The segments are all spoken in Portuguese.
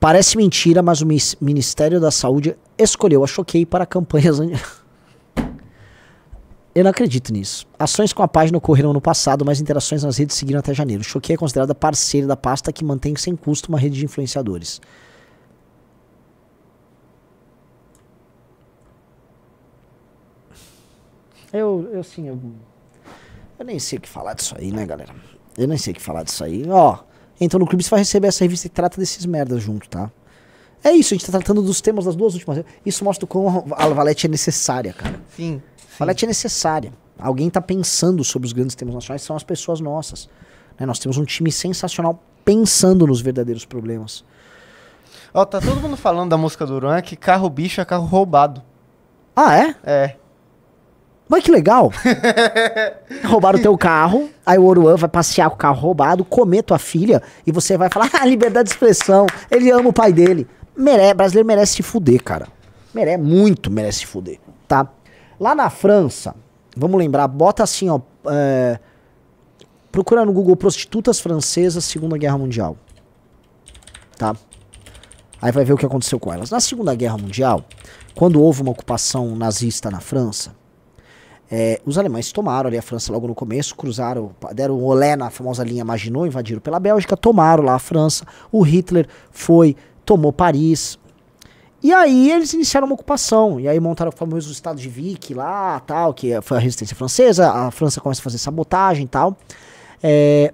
Parece mentira, mas o Ministério da Saúde escolheu a Choquei é para campanhas. Eu não acredito nisso. Ações com a página ocorreram no passado, mas interações nas redes seguiram até janeiro. Choquei é considerada parceira da pasta que mantém sem custo uma rede de influenciadores. Eu, eu sim, eu, eu nem sei o que falar disso aí, né, galera? Eu nem sei o que falar disso aí. Ó, então no clube você vai receber essa revista que trata desses merdas junto, tá? É isso, a gente tá tratando dos temas das duas últimas. Isso mostra o quão a Valete é necessária, cara. Sim. sim. Valete é necessária. Alguém tá pensando sobre os grandes temas nacionais, são as pessoas nossas. Né? Nós temos um time sensacional pensando nos verdadeiros problemas. Ó, oh, tá todo mundo falando da música do Duran que carro bicho é carro roubado. Ah, é? É. Mas que legal! Roubaram teu carro, aí o Oruan vai passear com o carro roubado, comer tua filha, e você vai falar, ah, liberdade de expressão, ele ama o pai dele. meré Brasileiro merece se fuder, cara. Merece, muito merece se fuder, tá? Lá na França, vamos lembrar, bota assim, ó. É... Procura no Google prostitutas francesas, Segunda Guerra Mundial. Tá? Aí vai ver o que aconteceu com elas. Na Segunda Guerra Mundial, quando houve uma ocupação nazista na França, é, os alemães tomaram ali a França logo no começo, cruzaram, deram um olé na famosa linha Maginot, invadiram pela Bélgica, tomaram lá a França. O Hitler foi, tomou Paris. E aí eles iniciaram uma ocupação. E aí montaram o famoso Estado de Vichy lá, tal, que foi a resistência francesa. A França começa a fazer sabotagem e tal. É,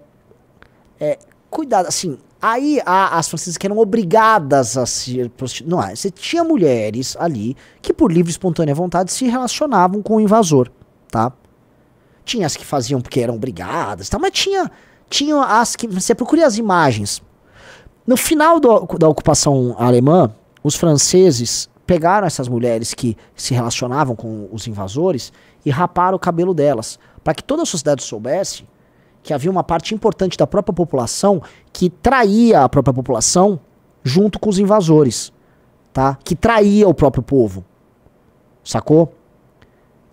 é, cuidado, assim, Aí a, as francesas que eram obrigadas a se prostituir. Não, é, você tinha mulheres ali que, por livre e espontânea vontade, se relacionavam com o invasor tá? Tinha as que faziam porque eram brigadas, tá? Mas tinha, tinha as que... Você procura as imagens. No final do, da ocupação alemã, os franceses pegaram essas mulheres que se relacionavam com os invasores e raparam o cabelo delas, para que toda a sociedade soubesse que havia uma parte importante da própria população que traía a própria população junto com os invasores, tá? Que traía o próprio povo. Sacou?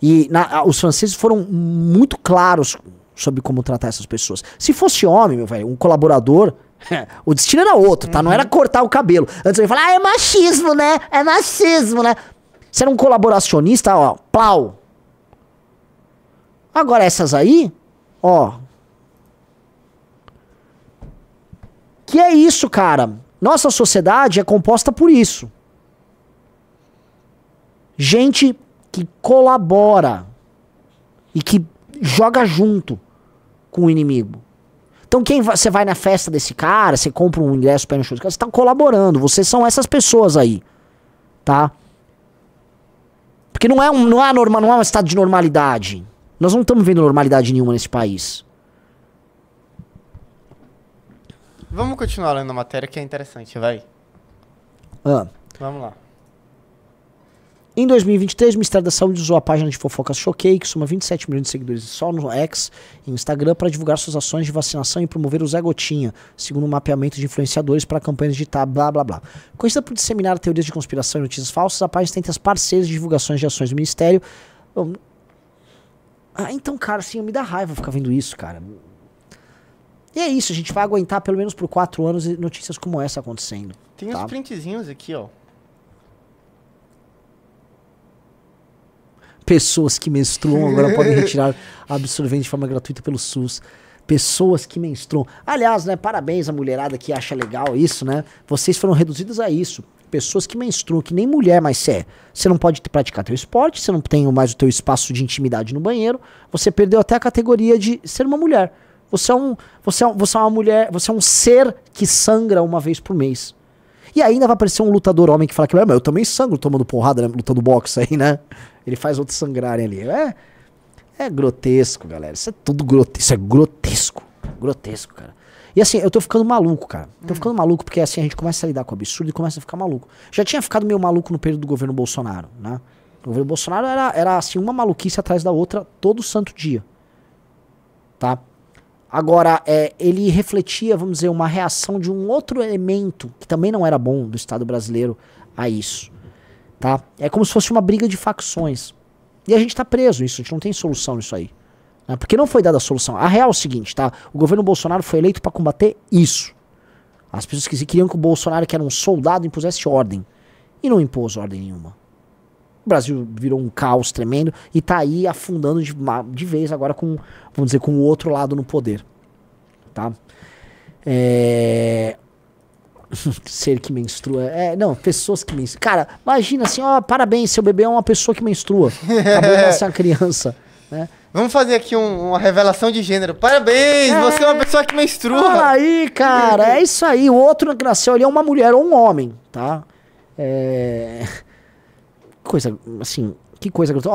E na, os franceses foram muito claros sobre como tratar essas pessoas. Se fosse homem, meu velho, um colaborador, o destino era outro, tá? Uhum. Não era uhum. cortar o cabelo. Antes ele falar, ah, é machismo, né? É machismo, né? Você era um colaboracionista, ó, pau". Agora essas aí, ó. Que é isso, cara? Nossa sociedade é composta por isso. Gente que colabora e que joga junto com o inimigo. Então quem você vai na festa desse cara, você compra um ingresso para ir no show você tá colaborando, vocês são essas pessoas aí, tá? Porque não é um, não é norma, não é um estado de normalidade. Nós não estamos vendo normalidade nenhuma nesse país. Vamos continuar lendo a matéria que é interessante, vai. Ah. Vamos lá. Em 2023, o Ministério da Saúde usou a página de fofocas Choquei, que soma 27 milhões de seguidores só no X e Instagram, para divulgar suas ações de vacinação e promover o Zé Gotinha, segundo o mapeamento de influenciadores para campanhas digitais, tá, blá blá blá. Conhecida por disseminar teorias de conspiração e notícias falsas, a página tem as parceiras de divulgações de ações do Ministério. ah, então, cara, assim, me dá raiva ficar vendo isso, cara. E é isso, a gente vai aguentar pelo menos por quatro anos notícias como essa acontecendo. Tem tá? uns printzinhos aqui, ó. Pessoas que menstruam agora podem retirar absorvente de forma gratuita pelo SUS. Pessoas que menstruam. Aliás, né, parabéns à mulherada que acha legal isso, né? Vocês foram reduzidas a isso. Pessoas que menstruam, que nem mulher mais é. Você não pode praticar teu esporte, você não tem mais o teu espaço de intimidade no banheiro, você perdeu até a categoria de ser uma mulher. Você é, um, você, é você é uma mulher, você é um ser que sangra uma vez por mês. E ainda vai aparecer um lutador homem que fala que, mas eu também sangro tomando porrada, né? lutando boxe aí, né? Ele faz outros sangrarem ali. É, é grotesco, galera. Isso é tudo grotesco. Isso é grotesco. Grotesco, cara. E assim, eu tô ficando maluco, cara. Tô hum. ficando maluco porque assim a gente começa a lidar com o absurdo e começa a ficar maluco. Já tinha ficado meio maluco no período do governo Bolsonaro, né? O governo Bolsonaro era, era assim, uma maluquice atrás da outra todo santo dia. Tá? Agora, é, ele refletia, vamos dizer, uma reação de um outro elemento que também não era bom do Estado brasileiro a isso. Tá? É como se fosse uma briga de facções. E a gente está preso nisso, a gente não tem solução nisso aí. Né? Porque não foi dada a solução. A real é o seguinte, tá? O governo Bolsonaro foi eleito para combater isso. As pessoas que queriam que o Bolsonaro, que era um soldado, impusesse ordem. E não impôs ordem nenhuma. O Brasil virou um caos tremendo e está aí afundando de, de vez agora com, vamos dizer, com o outro lado no poder. Tá? É... Ser que menstrua. É, não, pessoas que menstruam. Cara, imagina assim, ó, parabéns, seu bebê é uma pessoa que menstrua. Acabou de uma criança, né? Vamos fazer aqui um, uma revelação de gênero. Parabéns, é. você é uma pessoa que menstrua. Olha aí, cara, é isso aí. O outro que nasceu ali é uma mulher ou um homem, tá? É coisa, assim, que coisa